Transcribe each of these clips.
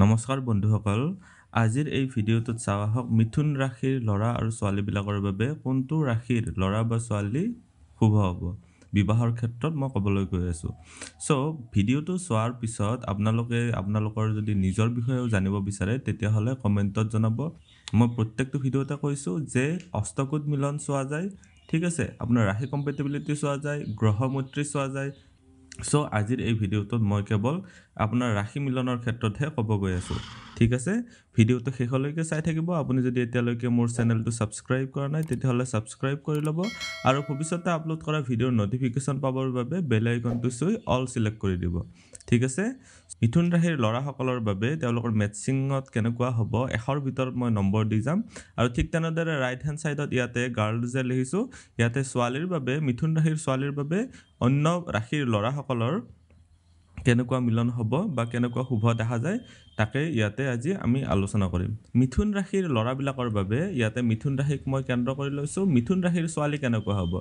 নমস্কাৰ বন্ধুসকল আজিৰ এই ভিডিঅ'টোত চাওঁ আহক মিথুন ৰাশিৰ ল'ৰা আৰু ছোৱালীবিলাকৰ বাবে কোনটো ৰাশিৰ ল'ৰা বা ছোৱালী শুভ হ'ব বিবাহৰ ক্ষেত্ৰত মই ক'বলৈ গৈ আছোঁ চ' ভিডিঅ'টো চোৱাৰ পিছত আপোনালোকে আপোনালোকৰ যদি নিজৰ বিষয়েও জানিব বিচাৰে তেতিয়াহ'লে কমেণ্টত জনাব মই প্ৰত্যেকটো ভিডিঅ'তে কৈছোঁ যে অষ্টকোট মিলন চোৱা যায় ঠিক আছে আপোনাৰ ৰাশি কম্পেটেবিলিটি চোৱা যায় গ্ৰহমৈত্ৰী চোৱা যায় চ' আজিৰ এই ভিডিঅ'টোত মই কেৱল আপোনাৰ ৰাশি মিলনৰ ক্ষেত্ৰতহে ক'ব গৈ আছোঁ ঠিক আছে ভিডিঅ'টো শেষলৈকে চাই থাকিব আপুনি যদি এতিয়ালৈকে মোৰ চেনেলটো ছাবস্ক্ৰাইব কৰা নাই তেতিয়াহ'লে ছাবস্ক্ৰাইব কৰি ল'ব আৰু ভৱিষ্যতে আপলোড কৰা ভিডিঅ'ৰ ন'টিফিকেশ্যন পাবৰ বাবে বেল আইকনটো চুই অল ছিলেক্ট কৰি দিব ঠিক আছে মিথুন ৰাশিৰ ল'ৰাসকলৰ বাবে তেওঁলোকৰ মেটচিঙত কেনেকুৱা হ'ব এশৰ ভিতৰত মই নম্বৰ দি যাম আৰু ঠিক তেনেদৰে ৰাইট হেণ্ড ছাইডত ইয়াতে গাৰ্ল গাৰ্লছে লিখিছোঁ ইয়াতে ছোৱালীৰ বাবে মিথুন ৰাশিৰ ছোৱালীৰ বাবে অন্য ৰাশিৰ ল'ৰাসকলৰ কেনেকুৱা মিলন হ'ব বা কেনেকুৱা শুভ দেখা যায় তাকে ইয়াতে আজি আমি আলোচনা কৰিম মিথুন ৰাশিৰ ল'ৰাবিলাকৰ বাবে ইয়াতে মিথুন ৰাশিক মই কেন্দ্ৰ কৰি লৈছোঁ মিথুন ৰাশিৰ ছোৱালী কেনেকুৱা হ'ব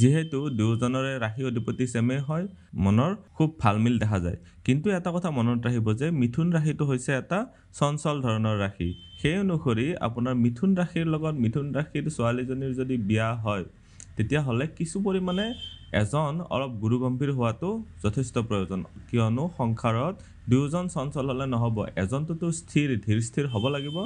যিহেতু দুয়োজনৰে ৰাশি অধিপতি চেমেই হয় মনৰ খুব ভাল মিল দেখা যায় কিন্তু এটা কথা মনত ৰাখিব যে মিথুন ৰাশিটো হৈছে এটা চঞ্চল ধৰণৰ ৰাশি সেই অনুসৰি আপোনাৰ মিথুন ৰাশিৰ লগত মিথুন ৰাশিৰ ছোৱালীজনীৰ যদি বিয়া হয় তেতিয়াহ'লে কিছু পৰিমাণে এজন অলপ গুৰু গম্ভীৰ হোৱাটো যথেষ্ট প্ৰয়োজন কিয়নো সংসাৰত দুয়োজন চঞ্চল হ'লে নহ'ব এজনটোতো স্থিৰ ধীৰ স্থিৰ হ'ব লাগিব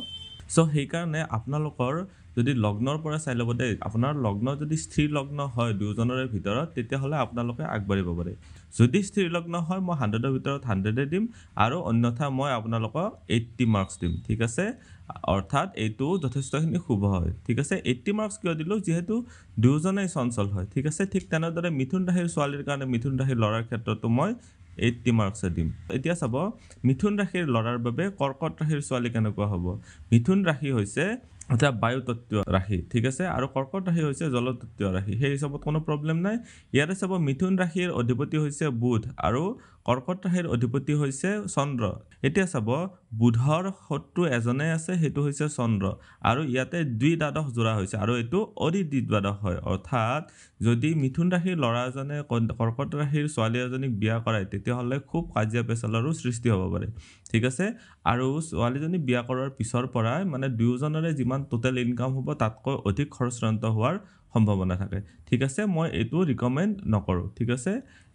চ' সেইকাৰণে আপোনালোকৰ যদি লগ্নৰ পৰা চাই ল'ব দেই আপোনাৰ লগ্ন যদি স্থিৰ লগ্ন হয় দুয়োজনৰে ভিতৰত তেতিয়াহ'লে আপোনালোকে আগবাঢ়িব পাৰে যদি স্থিৰ লগ্ন হয় মই হাণ্ড্ৰেডৰ ভিতৰত হাণ্ড্ৰেডে দিম আৰু অন্যথা মই আপোনালোকক এইট্টি মাৰ্কছ দিম ঠিক আছে অৰ্থাৎ এইটো যথেষ্টখিনি শুভ হয় ঠিক আছে এইট্টি মাৰ্কছ কিয় দিলোঁ যিহেতু দুয়োজনেই চঞ্চল হয় ঠিক আছে ঠিক তেনেদৰে মিথুন ৰাশিৰ ছোৱালীৰ কাৰণে মিথুন ৰাশিৰ ল'ৰাৰ ক্ষেত্ৰতো মই এইট্টি মাৰ্কছে দিম এতিয়া চাব মিথুন ৰাশিৰ ল'ৰাৰ বাবে কৰ্কট ৰাশিৰ ছোৱালী কেনেকুৱা হ'ব মিথুন ৰাশি হৈছে অৰ্থাৎ বায়ুতত্ত্ব ৰাশি ঠিক আছে আৰু কৰ্কট ৰাশি হৈছে জলতত্ত্ব ৰাশি সেই হিচাপত কোনো প্ৰব্লেম নাই ইয়াতে চাব মিথুন ৰাশিৰ অধিপতি হৈছে বুধ আৰু কৰ্কট ৰাশিৰ অধিপতি হৈছে চন্দ্ৰ এতিয়া চাব বুধৰ শত্ৰু এজনে আছে সেইটো হৈছে চন্দ্ৰ আৰু ইয়াতে দুই দ্বাদশ জোৰা হৈছে আৰু এইটো অদি দ্বি দ্বাদশ হয় অৰ্থাৎ যদি মিথুন ৰাশিৰ ল'ৰা এজনে কৰ্কট ৰাশিৰ ছোৱালী এজনীক বিয়া কৰায় তেতিয়াহ'লে খুব কাজিয়া পেচালৰো সৃষ্টি হ'ব পাৰে ঠিক আছে আৰু ছোৱালীজনী বিয়া কৰাৰ পিছৰ পৰাই মানে দুয়োজনেৰে যিমান যিমান টোটেল ইনকাম হ'ব তাতকৈ অধিক খৰচৰান্ত হোৱাৰ সম্ভাৱনা থাকে ঠিক আছে মই এইটো ৰিকমেণ্ড নকৰোঁ ঠিক আছে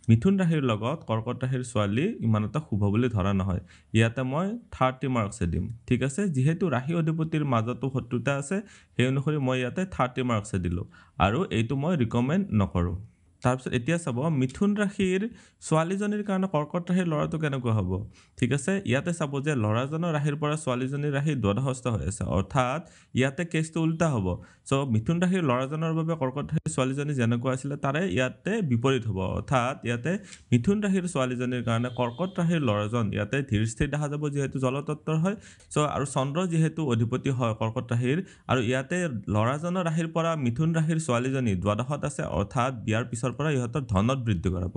মিথুন ৰাশিৰ লগত কৰ্কট ৰাশিৰ ছোৱালী ইমান এটা শুভ বুলি ধৰা নহয় ইয়াতে মই থাৰ্টি মাৰ্কছে দিম ঠিক আছে যিহেতু ৰাশি অধিপতিৰ মাজতো শত্ৰুতা আছে সেই অনুসৰি মই ইয়াতে থাৰ্টি মাৰ্কছে দিলোঁ আৰু এইটো মই ৰিকমেণ্ড নকৰোঁ তাৰপিছত এতিয়া চাব মিথুন ৰাশিৰ ছোৱালীজনীৰ কাৰণে কৰ্কট ৰাশিৰ ল'ৰাটো কেনেকুৱা হ'ব ঠিক আছে ইয়াতে চাব যে ল'ৰাজনৰ ৰাশিৰ পৰা ছোৱালীজনীৰ ৰাশি দ্বাদশস্থ হৈ আছে অৰ্থাৎ ইয়াতে কেছটো ওলোটা হ'ব চ' মিথুন ৰাশিৰ ল'ৰাজনৰ বাবে কৰ্কট ৰাশিৰ ছোৱালীজনী যেনেকুৱা আছিলে তাৰে ইয়াতে বিপৰীত হ'ব অৰ্থাৎ ইয়াতে মিথুন ৰাশিৰ ছোৱালীজনীৰ কাৰণে কৰ্কট ৰাশিৰ ল'ৰাজন ইয়াতে ধীৰ স্থিৰ দেখা যাব যিহেতু জলতত্বৰ হয় চ' আৰু চন্দ্ৰ যিহেতু অধিপতি হয় কৰ্কট ৰাশিৰ আৰু ইয়াতে ল'ৰাজনৰ ৰাশিৰ পৰা মিথুন ৰাশিৰ ছোৱালীজনী দ্বাদশত আছে অৰ্থাৎ বিয়াৰ পিছত মাছৰ পৰা ইহঁতৰ ধনত বৃদ্ধি কৰাব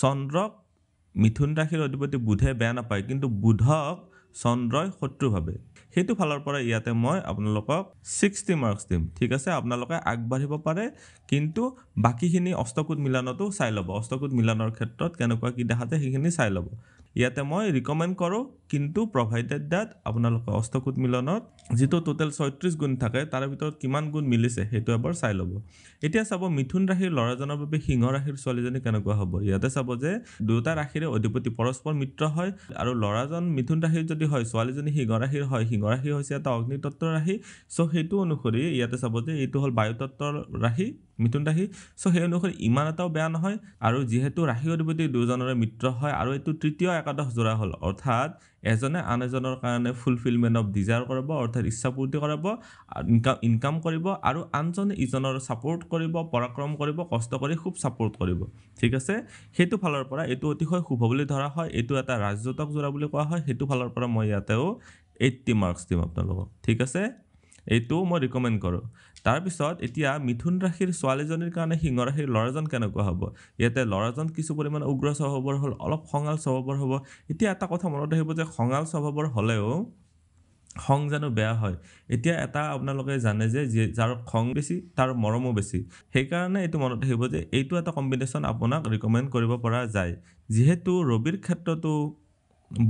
চন্দ্ৰক মিথুন ৰাশিৰ অধিপতি বুধে বেয়া নাপায় কিন্তু বুধক চন্দ্ৰই শত্ৰুভাৱে সেইটো ফালৰ পৰা ইয়াতে মই আপোনালোকক ছিক্সটি মাৰ্কছ দিম ঠিক আছে আপোনালোকে আগবাঢ়িব পাৰে কিন্তু বাকীখিনি অষ্টকোট মিলানতো চাই ল'ব অষ্টকোট মিলানৰ ক্ষেত্ৰত কেনেকুৱা কি দেখা যায় সেইখিনি চাই ল'ব ইয়াতে মই ৰিকমেণ্ড কৰোঁ কিন্তু প্ৰভাইডেড ডেট আপোনালোকে অষ্টকোট মিলনত যিটো টোটেল ছয়ত্ৰিছ গুণ থাকে তাৰে ভিতৰত কিমান গুণ মিলিছে সেইটো এবাৰ চাই ল'ব এতিয়া চাব মিথুন ৰাশিৰ ল'ৰাজনৰ বাবে সিংহ ৰাশিৰ ছোৱালীজনী কেনেকুৱা হ'ব ইয়াতে চাব যে দুয়োটা ৰাশিৰে অধিপতি পৰস্পৰ মিত্ৰ হয় আৰু ল'ৰাজন মিথুন ৰাশিৰ যদি হয় ছোৱালীজনী সিংহ ৰাশিৰ হয় সিংহ ৰাশি হৈছে এটা অগ্নিতত্ত্ব ৰাশি চ' সেইটো অনুসৰি ইয়াতে চাব যে এইটো হ'ল বায়ুতত্ত্বৰ ৰাশি মিথুন ৰাশি চ' সেই অনুসৰি ইমান এটাও বেয়া নহয় আৰু যিহেতু ৰাশি অধিপতি দুজনৰে মিত্ৰ হয় আৰু এইটো তৃতীয় একাদশ যোৰা হ'ল অৰ্থাৎ এজনে আন এজনৰ কাৰণে ফুলফিলমেণ্ট অফ ডিজায়াৰ কৰিব অৰ্থাৎ ইচ্ছা পূৰ্তি কৰাব ইনকাম ইনকাম কৰিব আৰু আনজনে ইজনৰ ছাপৰ্ট কৰিব পৰাক্ৰম কৰিব কষ্ট কৰি খুব ছাপৰ্ট কৰিব ঠিক আছে সেইটো ফালৰ পৰা এইটো অতিশয় শুভ বুলি ধৰা হয় এইটো এটা ৰাজযতক যোৰা বুলি কোৱা হয় সেইটো ফালৰ পৰা মই ইয়াতেও এইট্টি মাৰ্কছ দিম আপোনালোকক ঠিক আছে এইটোও মই ৰিকমেণ্ড কৰোঁ তাৰপিছত এতিয়া মিথুন ৰাশিৰ ছোৱালীজনীৰ কাৰণে সিংহ ৰাশিৰ ল'ৰাজন কেনেকুৱা হ'ব ইয়াতে ল'ৰাজন কিছু পৰিমাণে উগ্ৰ স্বভাৱৰ হ'ল অলপ খঙাল স্বভাৱৰ হ'ব এতিয়া এটা কথা মনত ৰাখিব যে খঙাল স্বভাৱৰ হ'লেও খং জানো বেয়া হয় এতিয়া এটা আপোনালোকে জানে যে যাৰ খং বেছি তাৰ মৰমো বেছি সেইকাৰণে এইটো মনত ৰাখিব যে এইটো এটা কম্বিনেশ্যন আপোনাক ৰিকমেণ্ড কৰিব পৰা যায় যিহেতু ৰবিৰ ক্ষেত্ৰতো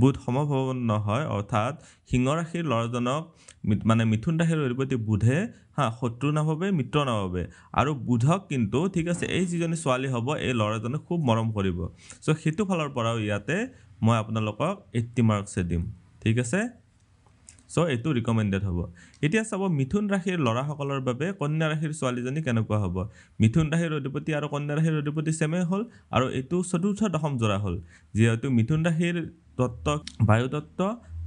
বুধ সমভাৱন নহয় অৰ্থাৎ সিংহ ৰাশিৰ ল'ৰাজনক মানে মিথুন ৰাশিৰ অধিপতি বুধে হা শত্ৰু নাভাবে মিত্ৰ নাভাবে আৰু বুধক কিন্তু ঠিক আছে এই যিজনী ছোৱালী হ'ব এই ল'ৰাজনে খুব মৰম কৰিব চ' সেইটো ফালৰ পৰাও ইয়াতে মই আপোনালোকক এইট্টি মাৰ্কছে দিম ঠিক আছে চ' এইটো ৰিকমেণ্ডেড হ'ব এতিয়া চাব মিথুন ৰাশিৰ ল'ৰাসকলৰ বাবে কন্যা ৰাশিৰ ছোৱালীজনী কেনেকুৱা হ'ব মিথুন ৰাশিৰ অধিপতি আৰু কন্যা ৰাশিৰ অধিপতি চেমেই হ'ল আৰু এইটো চতুৰ্থ দশম জোৰা হ'ল যিহেতু মিথুন ৰাশিৰ তত্ত্ব বায়ু তত্ত্ব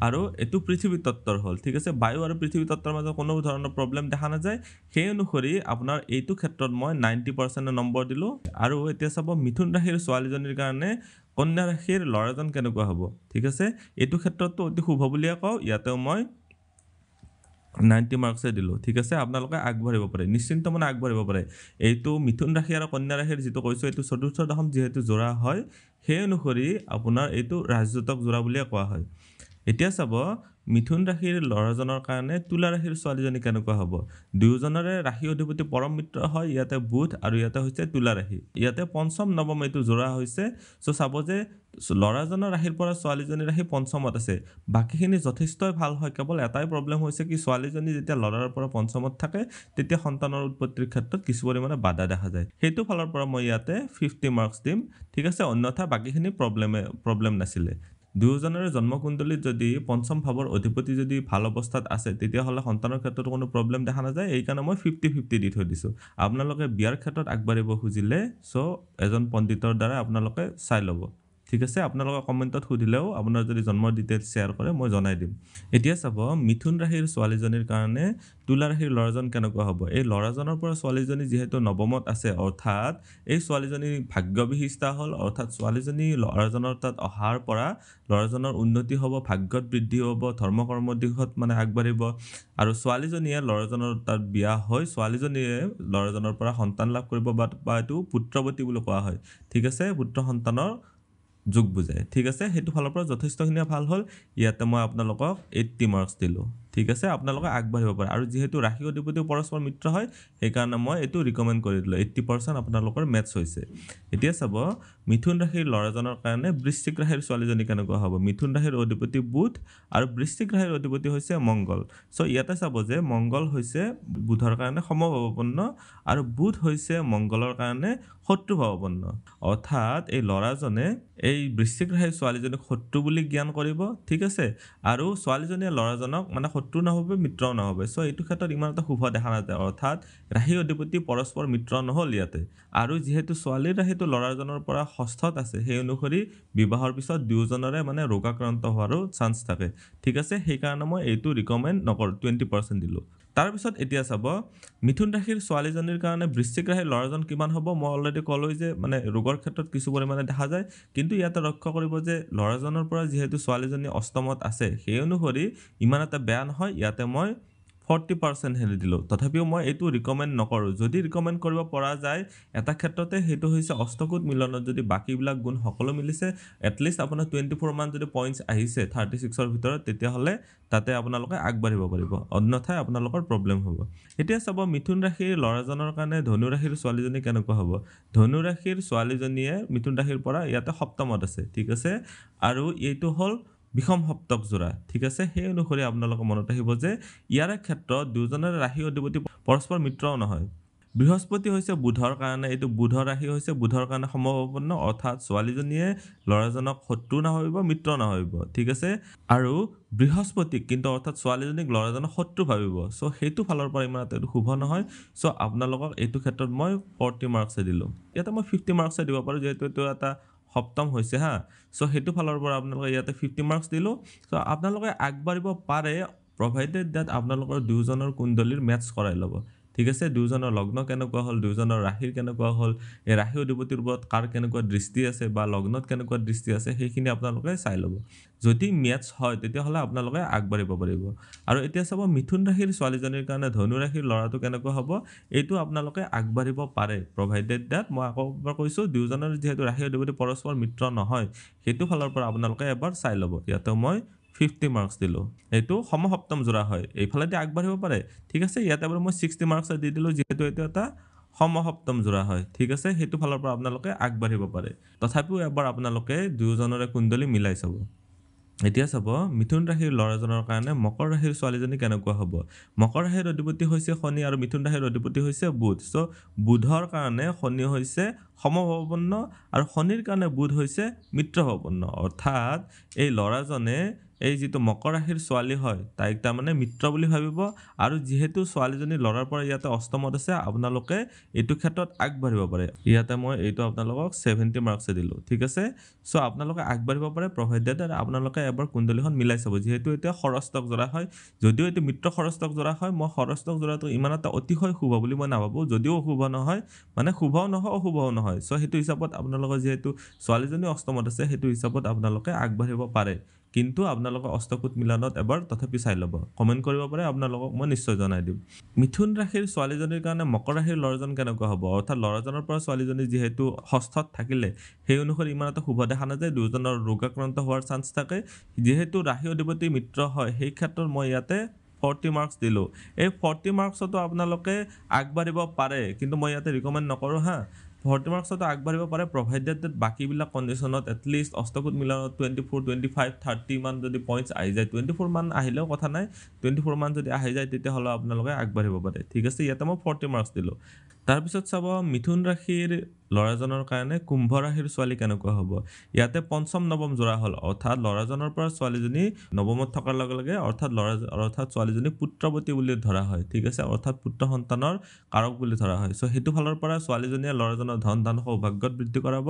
আৰু এইটো পৃথিৱী তত্ত্বৰ হ'ল ঠিক আছে বায়ু আৰু পৃথিৱী তত্ত্বৰ মাজত কোনো ধৰণৰ প্ৰব্লেম দেখা নাযায় সেই অনুসৰি আপোনাৰ এইটো ক্ষেত্ৰত মই নাইণ্টি পাৰ্চেণ্ট নম্বৰ দিলোঁ আৰু এতিয়া চাব মিথুন ৰাশিৰ ছোৱালীজনীৰ কাৰণে কন্যা ৰাশিৰ ল'ৰাজন কেনেকুৱা হ'ব ঠিক আছে এইটো ক্ষেত্ৰততো অতি শুভ বুলিয়ে কওঁ ইয়াতেও মই নাইণ্টি মাৰ্কছে দিলোঁ ঠিক আছে আপোনালোকে আগবাঢ়িব পাৰে নিশ্চিন্ত মানে আগবাঢ়িব পাৰে এইটো মিথুন ৰাশি আৰু কন্যা ৰাশিৰ যিটো কৈছোঁ এইটো চতুৰ্থ দশম যিহেতু যোৰা হয় সেই অনুসৰি আপোনাৰ এইটো ৰাজযুতক জোৰা বুলিয়ে কোৱা হয় এতিয়া চাব মিথুন ৰাশিৰ ল'ৰাজনৰ কাৰণে তুলা ৰাশিৰ ছোৱালীজনী কেনেকুৱা হ'ব দুয়োজনৰে ৰাশি অধিপতি পৰম মিত্ৰ হয় ইয়াতে বুধ আৰু ইয়াতে হৈছে তুলা ৰাশি ইয়াতে পঞ্চম নৱম এইটো জোৰা হৈছে চ' চাব যে ল'ৰাজনৰ ৰাশিৰ পৰা ছোৱালীজনীৰ ৰাশি পঞ্চমত আছে বাকীখিনি যথেষ্টই ভাল হয় কেৱল এটাই প্ৰব্লেম হৈছে কি ছোৱালীজনী যেতিয়া ল'ৰাৰ পৰা পঞ্চমত থাকে তেতিয়া সন্তানৰ উৎপত্তিৰ ক্ষেত্ৰত কিছু পৰিমাণে বাধা দেখা যায় সেইটো ফালৰ পৰা মই ইয়াতে ফিফটি মাৰ্কছ দিম ঠিক আছে অন্যথা বাকীখিনি প্ৰব্লেমে প্ৰব্লেম নাছিলে দুয়োজনেৰে জন্মকুণ্ডলীত যদি পঞ্চম ভাৱৰ অধিপতি যদি ভাল অৱস্থাত আছে তেতিয়াহ'লে সন্তানৰ ক্ষেত্ৰত কোনো প্ৰব্লেম দেখা নাযায় এইকাৰণে মই ফিফটি ফিফটি দি থৈ দিছোঁ আপোনালোকে বিয়াৰ ক্ষেত্ৰত আগবাঢ়িব খুজিলে চ' এজন পণ্ডিতৰ দ্বাৰা আপোনালোকে চাই ল'ব ঠিক আছে আপোনালোকে কমেণ্টত সুধিলেও আপোনাৰ যদি জন্মৰ ডিটেইলছ শ্বেয়াৰ কৰে মই জনাই দিম এতিয়া চাব মিথুন ৰাশিৰ ছোৱালীজনীৰ কাৰণে তুলা ৰাশিৰ ল'ৰাজন কেনেকুৱা হ'ব এই ল'ৰাজনৰ পৰা ছোৱালীজনী যিহেতু নৱমত আছে অৰ্থাৎ এই ছোৱালীজনীৰ ভাগ্যবিশিষ্টা হ'ল অৰ্থাৎ ছোৱালীজনী ল'ৰাজনৰ তাত অহাৰ পৰা ল'ৰাজনৰ উন্নতি হ'ব ভাগ্যত বৃদ্ধি হ'ব ধৰ্ম কৰ্ম দিশত মানে আগবাঢ়িব আৰু ছোৱালীজনীয়ে ল'ৰাজনৰ তাত বিয়া হৈ ছোৱালীজনীয়ে ল'ৰাজনৰ পৰা সন্তান লাভ কৰিব বা এইটো পুত্ৰৱতী বুলি কোৱা হয় ঠিক আছে পুত্ৰ সন্তানৰ যোগ বুজায় ঠিক আছে সেইটো ফালৰ পৰা যথেষ্টখিনিয়ে ভাল হ'ল ইয়াতে মই আপোনালোকক এইট্টি মাৰ্কছ দিলোঁ ঠিক আছে আপোনালোকে আগবাঢ়িব পাৰে আৰু যিহেতু ৰাশি অধিপতিও পৰস্পৰ মিত্ৰ হয় সেইকাৰণে মই এইটো ৰিকমেণ্ড কৰি দিলোঁ এইট্টি পাৰ্চেণ্ট আপোনালোকৰ মেটছ হৈছে এতিয়া চাব মিথুন ৰাশিৰ ল'ৰাজনৰ কাৰণে বৃশ্চিক ৰাশিৰ ছোৱালীজনী কেনেকুৱা হ'ব মিথুন ৰাশিৰ অধিপতি বুধ আৰু বৃশ্চিক ৰাশিৰ অধিপতি হৈছে মংগল চ' ইয়াতে চাব যে মংগল হৈছে বুধৰ কাৰণে সমভাৱাপন্ন আৰু বুধ হৈছে মংগলৰ কাৰণে শত্ৰুভাৱাপন্ন অৰ্থাৎ এই ল'ৰাজনে এই বৃশ্চিক ৰাশিৰ ছোৱালীজনীক শত্ৰু বুলি জ্ঞান কৰিব ঠিক আছে আৰু ছোৱালীজনীয়ে ল'ৰাজনক মানে শত্ৰু নহ'ব মিত্ৰও নহ'ব চ' এইটো ক্ষেত্ৰত ইমান এটা শুভ দেখা নাযায় অৰ্থাৎ ৰাহি অধিপতি পৰস্পৰ মিত্ৰ নহ'ল ইয়াতে আৰু যিহেতু ছোৱালীৰ ৰাহিটো ল'ৰাজনৰ পৰা ষষ্ঠত আছে সেই অনুসৰি বিবাহৰ পিছত দুয়োজনৰে মানে ৰোগাক্ৰান্ত হোৱাৰো চান্স থাকে ঠিক আছে সেইকাৰণে মই এইটো ৰিকমেণ্ড নকৰোঁ টুৱেণ্টি পাৰ্চেণ্ট দিলোঁ তাৰপিছত এতিয়া চাব মিথুন ৰাশিৰ ছোৱালীজনীৰ কাৰণে বৃশ্চিক ৰাশিৰ ল'ৰাজন কিমান হ'ব মই অলৰেডি ক'লোঁ যে মানে ৰোগৰ ক্ষেত্ৰত কিছু পৰিমাণে দেখা যায় কিন্তু ইয়াতে লক্ষ্য কৰিব যে ল'ৰাজনৰ পৰা যিহেতু ছোৱালীজনী অষ্টমত আছে সেই অনুসৰি ইমান এটা বেয়া নহয় ইয়াতে মই ফৰ্টি পাৰ্চেণ্ট হেৰি দিলোঁ তথাপিও মই এইটো ৰিকমেণ্ড নকৰোঁ যদি ৰিকমেণ্ড কৰিব পৰা যায় এটা ক্ষেত্ৰতে সেইটো হৈছে অষ্টকোট মিলনত যদি বাকীবিলাক গুণ সকলো মিলিছে এটলিষ্ট আপোনাৰ টুৱেণ্টি ফ'ৰ মান যদি পইণ্টছ আহিছে থাৰ্টি ছিক্সৰ ভিতৰত তেতিয়াহ'লে তাতে আপোনালোকে আগবাঢ়িব পাৰিব অন্যথা আপোনালোকৰ প্ৰব্লেম হ'ব এতিয়া চাব মিথুন ৰাশিৰ ল'ৰাজনৰ কাৰণে ধনু ৰাশিৰ ছোৱালীজনী কেনেকুৱা হ'ব ধনু ৰাশিৰ ছোৱালীজনীয়ে মিথুন ৰাশিৰ পৰা ইয়াতে সপ্তমত আছে ঠিক আছে আৰু এইটো হ'ল বিষম সপ্তক জোৰা ঠিক আছে সেই অনুসৰি আপোনালোকৰ মনত ৰাখিব যে ইয়াৰে ক্ষেত্ৰত দুয়োজনৰে ৰাশি অধিপতি পৰস্পৰ মিত্ৰও নহয় বৃহস্পতি হৈছে বুধৰ কাৰণে এইটো বুধৰ ৰাশি হৈছে বুধৰ কাৰণে সমভাৱাপন্ন অৰ্থাৎ ছোৱালীজনীয়ে ল'ৰাজনক শত্ৰু নাভাবিব মিত্ৰ নাভাবিব ঠিক আছে আৰু বৃহস্পতিক কিন্তু অৰ্থাৎ ছোৱালীজনীক ল'ৰাজনক শত্ৰু ভাবিব চ' সেইটো ফালৰ পৰা ইমান এটা শুভ নহয় চ' আপোনালোকক এইটো ক্ষেত্ৰত মই ফৰ্টি মাৰ্কছে দিলোঁ ইয়াতে মই ফিফটি মাৰ্কছে দিব পাৰোঁ যিহেতু এইটো এটা সপ্তম হৈছে হা চ' সেইটো ফালৰ পৰা আপোনালোকে ইয়াতে ফিফটি মাৰ্কছ দিলোঁ চ' আপোনালোকে আগবাঢ়িব পাৰে প্ৰভাইডেড ডেট আপোনালোকৰ দুয়োজনৰ কুণ্ডলীৰ মেটছ কৰাই ল'ব ঠিক আছে দুজনৰ লগ্ন কেনেকুৱা হ'ল দুজনৰ ৰাশিৰ কেনেকুৱা হ'ল এই ৰাশি অধিপতিৰ ওপৰত কাৰ কেনেকুৱা দৃষ্টি আছে বা লগ্নত কেনেকুৱা দৃষ্টি আছে সেইখিনি আপোনালোকে চাই ল'ব যদি মেথছ হয় তেতিয়াহ'লে আপোনালোকে আগবাঢ়িব পাৰিব আৰু এতিয়া চাব মিথুন ৰাশিৰ ছোৱালীজনীৰ কাৰণে ধনু ৰাশিৰ ল'ৰাটো কেনেকুৱা হ'ব এইটো আপোনালোকে আগবাঢ়িব পাৰে প্ৰভাইডেড ডেট মই আকৌ এবাৰ কৈছোঁ দুয়োজনৰ যিহেতু ৰাশি অধিপতি পৰস্পৰ মিত্ৰ নহয় সেইটো ফালৰ পৰা আপোনালোকে এবাৰ চাই ল'ব ইয়াতে মই ফিফটি মাৰ্কছ দিলোঁ এইটো সমসপ্তম যোৰা হয় এইফালেদি আগবাঢ়িব পাৰে ঠিক আছে ইয়াতে বাৰু মই ছিক্সটি মাৰ্কছ দি দিলোঁ যিহেতু এইটো এটা সমসপ্তম যোৰা হয় ঠিক আছে সেইটো ফালৰ পৰা আপোনালোকে আগবাঢ়িব পাৰে তথাপিও এবাৰ আপোনালোকে দুয়োজনৰে কুণ্ডলী মিলাই চাব এতিয়া চাব মিথুন ৰাশিৰ ল'ৰাজনৰ কাৰণে মকৰ ৰাশিৰ ছোৱালীজনী কেনেকুৱা হ'ব মকৰ ৰাশিৰ অধিপতি হৈছে শনি আৰু মিথুন ৰাশিৰ অধিপতি হৈছে বুধ চ' বুধৰ কাৰণে শনি হৈছে সমভাৱাপন্ন আৰু শনিৰ কাৰণে বুধ হৈছে মিত্ৰভাৱাপন্ন অৰ্থাৎ এই ল'ৰাজনে এই যিটো মকৰ ৰাশিৰ ছোৱালী হয় তাইক তাৰমানে মিত্ৰ বুলি ভাবিব আৰু যিহেতু ছোৱালীজনী ল'ৰাৰ পৰা ইয়াতে অষ্টমত আছে আপোনালোকে এইটো ক্ষেত্ৰত আগবাঢ়িব পাৰে ইয়াতে মই এইটো আপোনালোকক ছেভেণ্টি মাৰ্কছে দিলোঁ ঠিক আছে চ' আপোনালোকে আগবাঢ়িব পাৰে প্ৰভাদ্যত আৰু আপোনালোকে এবাৰ কুণ্ডলীখন মিলাই চাব যিহেতু এতিয়া সৰস্তক জৰা হয় যদিও এইটো মিত্ৰ সৰস্তক জৰা হয় মই সৰস্তক জৰাটো ইমান এটা অতিশয় শুভ বুলি মই নাভাবোঁ যদিও অশুভ নহয় মানে শুভও নহয় অশুভও নহয় হয় চ' সেইটো হিচাপত আপোনালোকৰ যিহেতু ছোৱালীজনী অষ্টমত আছে সেইটো হিচাপত আপোনালোকে আগবাঢ়িব পাৰে কিন্তু আপোনালোকৰ অষ্টকূট মিলনত এবাৰ তথাপি চাই ল'ব কমেণ্ট কৰিব পাৰে আপোনালোকক মই নিশ্চয় জনাই দিম মিথুন ৰাশিৰ ছোৱালীজনীৰ কাৰণে মকৰ ৰাশিৰ ল'ৰাজন কেনেকুৱা হ'ব অৰ্থাৎ ল'ৰাজনৰ পৰা ছোৱালীজনী যিহেতু ষষ্ঠত থাকিলে সেই অনুসৰি ইমান এটা শুভ দেখা নাযায় দুয়োজনৰ ৰোগাক্ৰান্ত হোৱাৰ চান্স থাকে যিহেতু ৰাশি অধিপতি মিত্ৰ হয় সেই ক্ষেত্ৰত মই ইয়াতে ফৰ্টি মাৰ্কছ দিলোঁ এই ফৰ্টি মাৰ্কছতো আপোনালোকে আগবাঢ়িব পাৰে কিন্তু মই ইয়াতে ৰিকমেণ্ড নকৰোঁ হা ফৰ্টি মাৰ্কছতো আগবাঢ়িব পাৰে প্ৰভাইডেড দেট বাকীবিলাক কণ্ডিশ্যনত এটলিষ্ট অষ্টপুট মিলনত twenty four twenty five thirty মান যদি পইণ্টছ আহি যায় টুৱেণ্টি ফ'ৰ মান আহিলেও কথা নাই টুৱেণ্টি ফ'ৰ মান যদি আহি যায় তেতিয়াহ'লে আপোনালোকে আগবাঢ়িব পাৰে ঠিক আছে ইয়াতে মই ফৰ্টি মাৰ্কছ দিলোঁ তাৰপিছত চাব মিথুন ৰাশিৰ ল'ৰাজনৰ কাৰণে কুম্ভ ৰাশিৰ ছোৱালী কেনেকুৱা হ'ব ইয়াতে পঞ্চম নৱম জোৰা হ'ল অৰ্থাৎ ল'ৰাজনৰ পৰা ছোৱালীজনী নৱমত থকাৰ লগে লগে অৰ্থাৎ ল'ৰা অৰ্থাৎ ছোৱালীজনী পুত্ৰৱতী বুলি ধৰা হয় ঠিক আছে অৰ্থাৎ পুত্ৰ সন্তানৰ কাৰক বুলি ধৰা হয় চ' সেইটো ফালৰ পৰা ছোৱালীজনীয়ে ল'ৰাজনৰ ধন ধন সৌভাগ্যত বৃদ্ধি কৰাব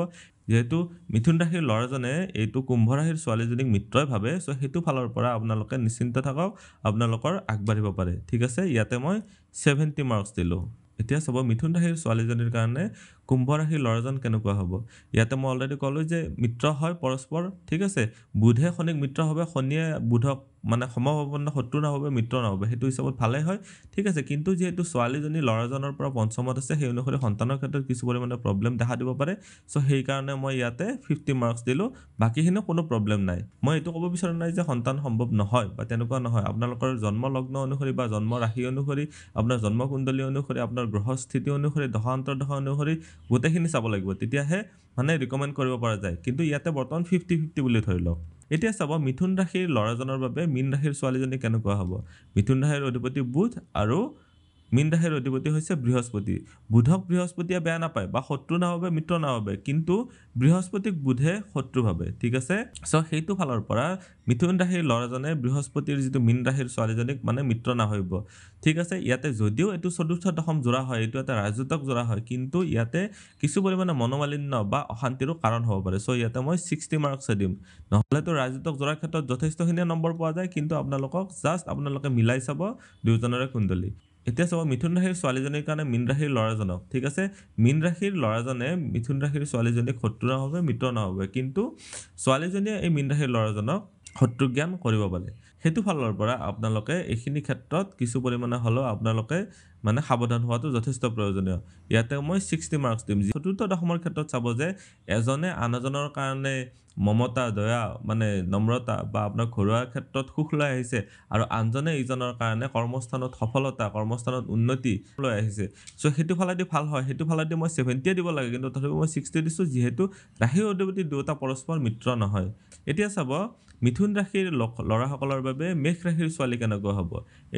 যিহেতু মিথুন ৰাশিৰ ল'ৰাজনে এইটো কুম্ভ ৰাশিৰ ছোৱালীজনীক মিত্ৰই ভাবে চ' সেইটো ফালৰ পৰা আপোনালোকে নিশ্চিন্ত থাকক আপোনালোকৰ আগবাঢ়িব পাৰে ঠিক আছে ইয়াতে মই ছেভেণ্টি মাৰ্কছ দিলোঁ এতিয়া চাব মিথুন ৰাশিৰ ছোৱালীজনীৰ কাৰণে কুম্ভ ৰাশিৰ ল'ৰাজন কেনেকুৱা হ'ব ইয়াতে মই অলৰেডি ক'লোঁ যে মিত্ৰ হয় পৰস্পৰ ঠিক আছে বুধে শনিক মিত্ৰ হ'ব শনিয়ে বুধক মানে সমভাৱন্য শত্ৰু নহ'ব মিত্ৰ নহ'ব সেইটো হিচাপত ভালেই হয় ঠিক আছে কিন্তু যিহেতু ছোৱালীজনী ল'ৰাজনৰ পৰা পঞ্চমত আছে সেই অনুসৰি সন্তানৰ ক্ষেত্ৰত কিছু পৰিমাণে প্ৰব্লেম দেখা দিব পাৰে চ' সেইকাৰণে মই ইয়াতে ফিফটি মাৰ্কছ দিলোঁ বাকীখিনিও কোনো প্ৰব্লেম নাই মই এইটো ক'ব বিচৰা নাই যে সন্তান সম্ভৱ নহয় বা তেনেকুৱা নহয় আপোনালোকৰ জন্ম লগ্ন অনুসৰি বা জন্ম ৰাশি অনুসৰি আপোনাৰ জন্মকুণ্ডলী অনুসৰি আপোনাৰ গ্ৰহস্থিতি অনুসৰি দশা অন্তৰ্দশা অনুসৰি গোটেইখিনি চাব লাগিব তেতিয়াহে মানে ৰিকমেণ্ড কৰিব পৰা যায় কিন্তু ইয়াতে বৰ্তমান ফিফটি ফিফটি বুলি ধৰি লওক এতিয়া চাব মিথুন ৰাশিৰ ল'ৰাজনৰ বাবে মীন ৰাশিৰ ছোৱালীজনী কেনেকুৱা হ'ব মিথুন ৰাশিৰ অধিপতি বুধ আৰু মীনৰাশিৰ অধিপতি হৈছে বৃহস্পতি বুধক বৃহস্পতিয়ে বেয়া নাপায় বা শত্ৰু নাভাবে মিত্ৰ নাভাবে কিন্তু বৃহস্পতিক বুধে শত্ৰু ভাবে ঠিক আছে চ' সেইটো ফালৰ পৰা মিথুন ৰাশিৰ ল'ৰাজনে বৃহস্পতিৰ যিটো মীন ৰাশিৰ ছোৱালীজনীক মানে মিত্ৰ নাভাবিব ঠিক আছে ইয়াতে যদিও এইটো চতুৰ্থ দশম জোৰা হয় এইটো এটা ৰাজদূতক জোৰা হয় কিন্তু ইয়াতে কিছু পৰিমাণে মনোমালিন্য বা অশান্তিৰো কাৰণ হ'ব পাৰে চ' ইয়াতে মই ছিক্সটি মাৰ্কছে দিম নহ'লেতো ৰাজদূতক জোৰাৰ ক্ষেত্ৰত যথেষ্টখিনিয়ে নম্বৰ পোৱা যায় কিন্তু আপোনালোকক জাষ্ট আপোনালোকে মিলাই চাব দুয়োজনৰে কুণ্ডলী এতিয়া চাব মিথুন ৰাশিৰ ছোৱালীজনীৰ কাৰণে মীন ৰাশিৰ ল'ৰাজনক ঠিক আছে মীন ৰাশিৰ ল'ৰাজনে মিথুন ৰাশিৰ ছোৱালীজনীক শত্ৰু নহ'ব মিত্ৰ নহ'ব কিন্তু ছোৱালীজনীয়ে এই মীন ৰাশিৰ ল'ৰাজনক জ্ঞান কৰিব পাৰে সেইটো ফালৰ পৰা আপোনালোকে এইখিনি ক্ষেত্ৰত কিছু পৰিমাণে হ'লেও আপোনালোকে মানে সাৱধান হোৱাটো যথেষ্ট প্ৰয়োজনীয় ইয়াতে মই ছিক্সটি মাৰ্কছ দিম চতুৰ্থ দশমৰ ক্ষেত্ৰত চাব যে এজনে আন এজনৰ কাৰণে মমতা দয়া মানে নম্ৰতা বা আপোনাৰ ঘৰুৱা ক্ষেত্ৰত সুখ লৈ আহিছে আৰু আনজনে ইজনৰ কাৰণে কৰ্মস্থানত সফলতা কৰ্মস্থানত উন্নতি লৈ আহিছে চ' সেইটো ফালেদি ভাল হয় সেইটো ফালেদি মই ছেভেণ্টিয়ে দিব লাগে কিন্তু তথাপিও মই ছিক্সটি দিছোঁ যিহেতু ৰাশি অধিপতি দুয়োটা পৰস্পৰ মিত্ৰ নহয় এতিয়া চাব মিথুন ৰাশিৰ ল'ৰাসকলৰ বাবে মেঘ ৰাশিৰ ছোৱালী কেনেকুৱা হ'ব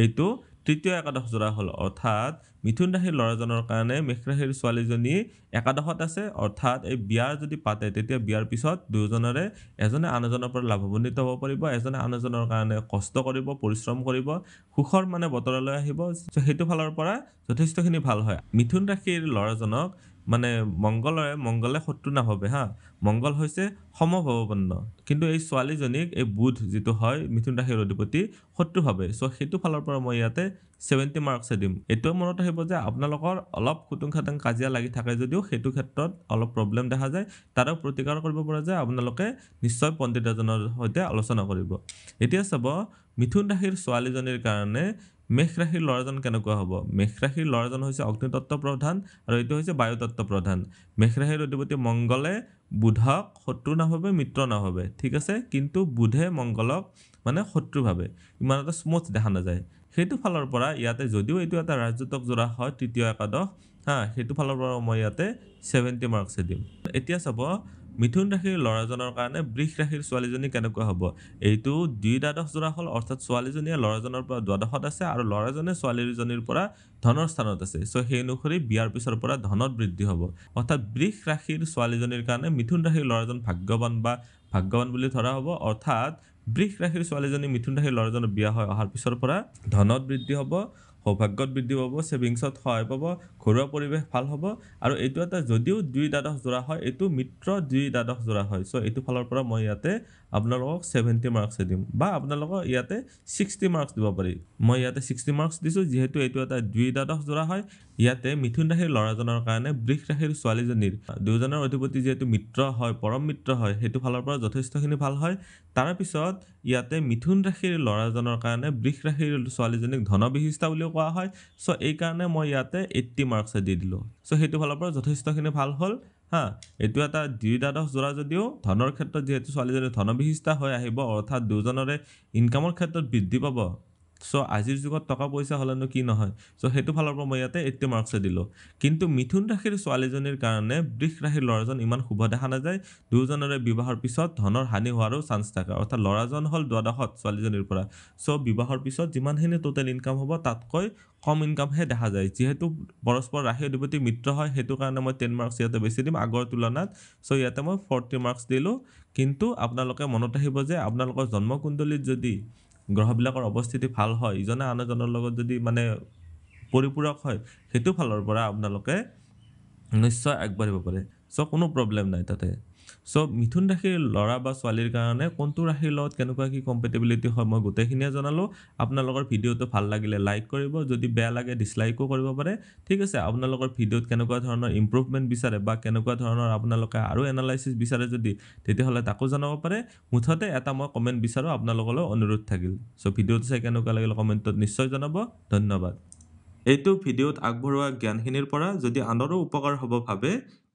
এইটো তৃতীয় একাদশ জোৰা হ'ল অৰ্থাৎ মিথুন ৰাশিৰ ল'ৰাজনৰ কাৰণে মেষ ৰাশিৰ ছোৱালীজনী একাদশত আছে অৰ্থাৎ এই বিয়াৰ যদি পাতে তেতিয়া বিয়াৰ পিছত দুয়োজনেৰে এজনে আন এজনৰ পৰা লাভৱান্বিত হ'ব পাৰিব এজনে আন এজনৰ কাৰণে কষ্ট কৰিব পৰিশ্ৰম কৰিব সুখৰ মানে বতৰলৈ আহিব সেইটো ফালৰ পৰা যথেষ্টখিনি ভাল হয় মিথুন ৰাশিৰ ল'ৰাজনক মানে মংগলৰে মংগলে শত্ৰু নাভাবে হা মংগল হৈছে সমভাৱাপন্ন কিন্তু এই ছোৱালীজনীক এই বুধ যিটো হয় মিথুন ৰাশিৰ অধিপতি শত্ৰু ভাবে চ' সেইটো ফালৰ পৰা মই ইয়াতে ছেভেণ্টি মাৰ্কছে দিম এইটোৱে মনত ৰাখিব যে আপোনালোকৰ অলপ খুটুং খাটাং কাজিয়া লাগি থাকে যদিও সেইটো ক্ষেত্ৰত অলপ প্ৰব্লেম দেখা যায় তাৰো প্ৰতিকাৰ কৰিব পৰা যায় আপোনালোকে নিশ্চয় পণ্ডিত এজনৰ সৈতে আলোচনা কৰিব এতিয়া চাব মিথুন ৰাশিৰ ছোৱালীজনীৰ কাৰণে মেষ ৰাশিৰ ল'ৰাজন কেনেকুৱা হ'ব মেষ ৰাশিৰ ল'ৰাজন হৈছে অগ্নিতত্ত্ব প্ৰধান আৰু এইটো হৈছে বায়ুতত্ব প্ৰধান মেষ ৰাশিৰ অধিপতি মংগলে বুধক শত্ৰু নাভাবে মিত্ৰ নাভাবে ঠিক আছে কিন্তু বুধে মংগলক মানে শত্ৰুভাৱে ইমান এটা স্মুথ দেখা নাযায় সেইটো ফালৰ পৰা ইয়াতে যদিও এইটো এটা ৰাজযুতক যোৰা হয় তৃতীয় একাদশ হা সেইটো ফালৰ পৰা মই ইয়াতে ছেভেণ্টি মাৰ্কছে দিম এতিয়া চাব মিথুন ৰাশিৰ ল'ৰাজনৰ কাৰণে বৃষ ৰাশিৰ ছোৱালীজনী কেনেকুৱা হ'ব এইটো দুই দ্বাদশ হ'ল অৰ্থাৎ ছোৱালীজনীয়ে ল'ৰাজনৰ পৰা দ্বাদশত আছে আৰু ল'ৰাজনে ছোৱালীজনীৰ পৰা ধনৰ স্থানত আছে চ' সেই অনুসৰি বিয়াৰ পিছৰ পৰা ধনত বৃদ্ধি হ'ব অৰ্থাৎ বৃষ ৰাশিৰ ছোৱালীজনীৰ কাৰণে মিথুন ৰাশিৰ ল'ৰাজন ভাগ্যৱান বা ভাগ্যৱান বুলি ধৰা হ'ব অৰ্থাৎ বৃষ ৰাশিৰ ছোৱালীজনী মিথুন ৰাশিৰ ল'ৰাজনৰ বিয়া হৈ অহাৰ পিছৰ পৰা ধনত বৃদ্ধি হ'ব সৌভাগ্যত বৃদ্ধি পাব ছেভিংছত সহায় পাব ঘৰুৱা পৰিৱেশ ভাল হ'ব আৰু এইটো এটা যদিও দুই দ্বাদশ যোৰা হয় এইটো মিত্ৰ দুই দ্বাদশ যোৰা হয় চ' এইটো ফালৰ পৰা মই ইয়াতে আপোনালোকক ছেভেণ্টি মাৰ্কছে দিম বা আপোনালোকক ইয়াতে ছিক্সটি মাৰ্কছ দিব পাৰি মই ইয়াতে ছিক্সটি মাৰ্কছ দিছোঁ যিহেতু এইটো এটা দুই দ্বাদশ যোৰা হয় ইয়াতে মিথুন ৰাশিৰ ল'ৰাজনৰ কাৰণে বৃষ ৰাশিৰ ছোৱালীজনীৰ দুয়োজনৰ অধিপতি যিহেতু মিত্ৰ হয় পৰম মিত্ৰ হয় সেইটো ফালৰ পৰা যথেষ্টখিনি ভাল হয় তাৰপিছত ইয়াতে মিথুন ৰাশিৰ ল'ৰাজনৰ কাৰণে বৃষ ৰাশিৰ ছোৱালীজনীক ধনবিশিষ্টা বুলিও কোৱা হয় চ' এইকাৰণে মই ইয়াতে এইট্টি মাৰ্কছহে দি দিলোঁ চ' সেইটো ফালৰ পৰা যথেষ্টখিনি ভাল হ'ল হা এইটো এটা দুই দ্বাদশ যোৰা যদিও ধনৰ ক্ষেত্ৰত যিহেতু ছোৱালীজনীৰ ধনবিশিষ্টা হৈ আহিব অৰ্থাৎ দুজনৰে ইনকামৰ ক্ষেত্ৰত বৃদ্ধি পাব চ' আজিৰ যুগত টকা পইচা হ'লেনো কি নহয় চ' সেইটো ফালৰ পৰা মই ইয়াতে এইটটি মাৰ্কছে দিলোঁ কিন্তু মিথুন ৰাশিৰ ছোৱালীজনীৰ কাৰণে বৃষ ৰাশিৰ ল'ৰাজন ইমান শুভ দেখা নাযায় দুয়োজনৰে বিবাহৰ পিছত ধনৰ হানি হোৱাৰো চান্স থাকে অৰ্থাৎ ল'ৰাজন হ'ল দ্বাদশত ছোৱালীজনীৰ পৰা চ' বিবাহৰ পিছত যিমানখিনি টোটেল ইনকাম হ'ব তাতকৈ কম ইনকামহে দেখা যায় যিহেতু পৰস্পৰ ৰাশি অধিপতি মিত্ৰ হয় সেইটো কাৰণে মই টেন মাৰ্কছ ইয়াতে বেছি দিম আগৰ তুলনাত চ' ইয়াতে মই ফৰ্টি মাৰ্কছ দিলোঁ কিন্তু আপোনালোকে মনত ৰাখিব যে আপোনালোকৰ জন্মকুণ্ডলীত যদি গ্ৰহবিলাকৰ অৱস্থিতি ভাল হয় ইজনে আন এজনৰ লগত যদি মানে পৰিপূৰক হয় সেইটো ফালৰ পৰা আপোনালোকে নিশ্চয় আগবাঢ়িব পাৰে চ' কোনো প্ৰব্লেম নাই তাতে চ' মিথুন ৰাশিৰ ল'ৰা বা ছোৱালীৰ কাৰণে কোনটো ৰাশিৰ লগত কেনেকুৱা কি কম্পেটেবিলিটি হয় মই গোটেইখিনিয়ে জনালোঁ আপোনালোকৰ ভিডিঅ'টো ভাল লাগিলে লাইক কৰিব যদি বেয়া লাগে ডিছলাইকো কৰিব পাৰে ঠিক আছে আপোনালোকৰ ভিডিঅ'ত কেনেকুৱা ধৰণৰ ইম্প্ৰুভমেণ্ট বিচাৰে বা কেনেকুৱা ধৰণৰ আপোনালোকে আৰু এনালাইচিছ বিচাৰে যদি তেতিয়াহ'লে তাকো জনাব পাৰে মুঠতে এটা মই কমেণ্ট বিচাৰোঁ আপোনালোকলৈ অনুৰোধ থাকিল চ' ভিডিঅ'টো চাই কেনেকুৱা লাগিলে কমেণ্টত নিশ্চয় জনাব ধন্যবাদ এইটো ভিডিঅ'ত আগবঢ়োৱা জ্ঞানখিনিৰ পৰা যদি আনৰো উপকাৰ হ'ব ভাবে